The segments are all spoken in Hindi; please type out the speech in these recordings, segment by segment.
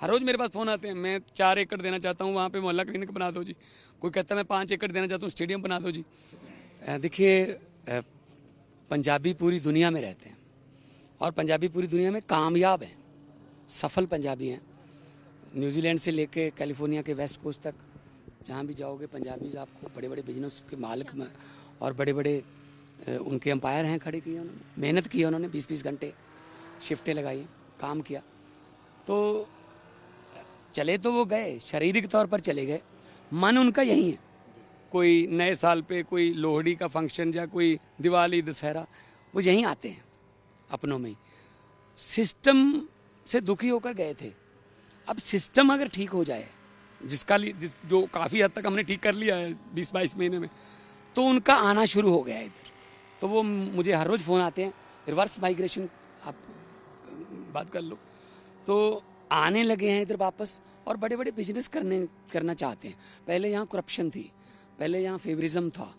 हर रोज़ मेरे पास फ़ोन आते हैं मैं चार एकड़ देना चाहता हूँ वहाँ पे मोहल्ला क्लिनिक बना दो जी कोई कहता है मैं पाँच एकड़ देना चाहता हूँ स्टेडियम बना दो जी देखिए पंजाबी पूरी दुनिया में रहते हैं और पंजाबी पूरी दुनिया में कामयाब हैं सफल पंजाबी हैं न्यूजीलैंड से लेके कैलिफोर्निया के वेस्ट कोस्ट तक जहाँ भी जाओगे पंजाबीज आपको बड़े बड़े बिजनेस के मालिक और बड़े बड़े उनके अंपायर हैं खड़े किए उन्होंने मेहनत की है उन्होंने बीस बीस घंटे शिफ्टें लगाई काम किया तो चले तो वो गए शारीरिक तौर पर चले गए मन उनका यही है कोई नए साल पे कोई लोहड़ी का फंक्शन या कोई दिवाली दशहरा वो यहीं आते हैं अपनों में सिस्टम से दुखी होकर गए थे अब सिस्टम अगर ठीक हो जाए जिसका जिस, जो काफ़ी हद तक हमने ठीक कर लिया है बीस बाईस महीने में तो उनका आना शुरू हो गया है इधर तो वो मुझे हर रोज़ फ़ोन आते हैं रिवर्स माइग्रेशन आप बात कर लो तो आने लगे हैं इधर वापस और बड़े बड़े बिजनेस करने करना चाहते हैं पहले यहाँ करप्शन थी पहले यहाँ फेवरिज्म था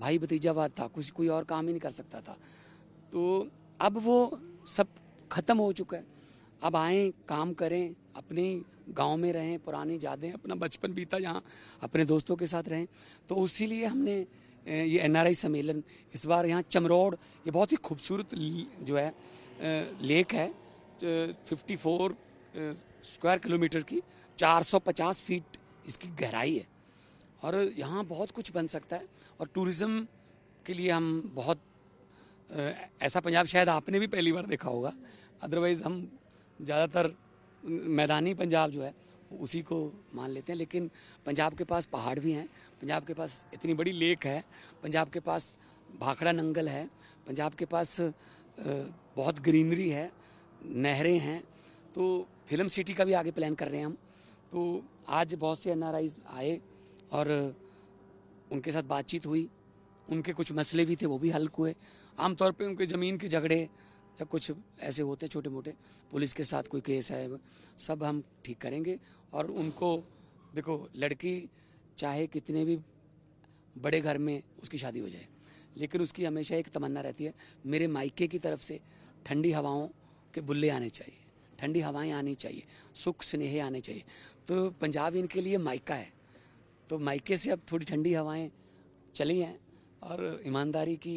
भाई भतीजावाद था कुछ कोई और काम ही नहीं कर सकता था तो अब वो सब खत्म हो चुका है अब आए काम करें अपने गांव में रहें पुरानी यादें अपना बचपन बीता यहाँ अपने दोस्तों के साथ रहें तो उसी लिए हमने ये एन सम्मेलन इस बार यहाँ चमरौड़ ये बहुत ही खूबसूरत जो है लेक है फिफ्टी फोर स्क्वायर किलोमीटर की 450 फीट इसकी गहराई है और यहाँ बहुत कुछ बन सकता है और टूरिज़्म के लिए हम बहुत ऐसा पंजाब शायद आपने भी पहली बार देखा होगा अदरवाइज़ हम ज़्यादातर मैदानी पंजाब जो है उसी को मान लेते हैं लेकिन पंजाब के पास पहाड़ भी हैं पंजाब के पास इतनी बड़ी लेक है पंजाब के पास भाखड़ा नंगल है पंजाब के पास बहुत ग्रीनरी है नहरें हैं तो फिल्म सिटी का भी आगे प्लान कर रहे हैं हम तो आज बहुत से एन आए और उनके साथ बातचीत हुई उनके कुछ मसले भी थे वो भी हल हुए आमतौर पे उनके ज़मीन के झगड़े या कुछ ऐसे होते छोटे मोटे पुलिस के साथ कोई केस है सब हम ठीक करेंगे और उनको देखो लड़की चाहे कितने भी बड़े घर में उसकी शादी हो जाए लेकिन उसकी हमेशा एक तमन्ना रहती है मेरे मायके की तरफ से ठंडी हवाओं के बुल्ले आने चाहिए ठंडी हवाएं आनी चाहिए सुख स्नेह आने चाहिए तो पंजाब इनके लिए माइका है तो माइके से अब थोड़ी ठंडी हवाएं चली हैं और ईमानदारी की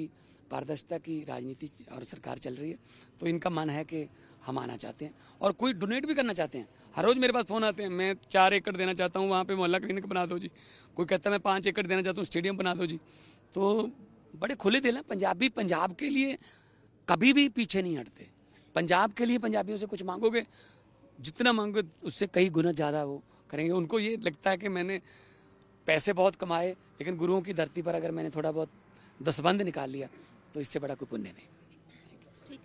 पारदर्शिता की राजनीति और सरकार चल रही है तो इनका मन है कि हम आना चाहते हैं और कोई डोनेट भी करना चाहते हैं हर रोज़ मेरे पास फ़ोन आते हैं मैं चार एकड़ देना चाहता हूँ वहाँ पे मोहल्ला क्लिनिक बना दो जी कोई कहता है मैं पाँच एकड़ देना चाहता हूँ स्टेडियम बना दो जी तो बड़े खुले दिल हैं पंजाबी पंजाब के लिए कभी भी पीछे नहीं हटते पंजाब के लिए पंजाबियों से कुछ मांगोगे जितना मांगोगे उससे कई गुना ज़्यादा वो करेंगे उनको ये लगता है कि मैंने पैसे बहुत कमाए लेकिन गुरुओं की धरती पर अगर मैंने थोड़ा बहुत दसबंद निकाल लिया तो इससे बड़ा कोई पुण्य नहीं ठीक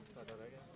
हाँ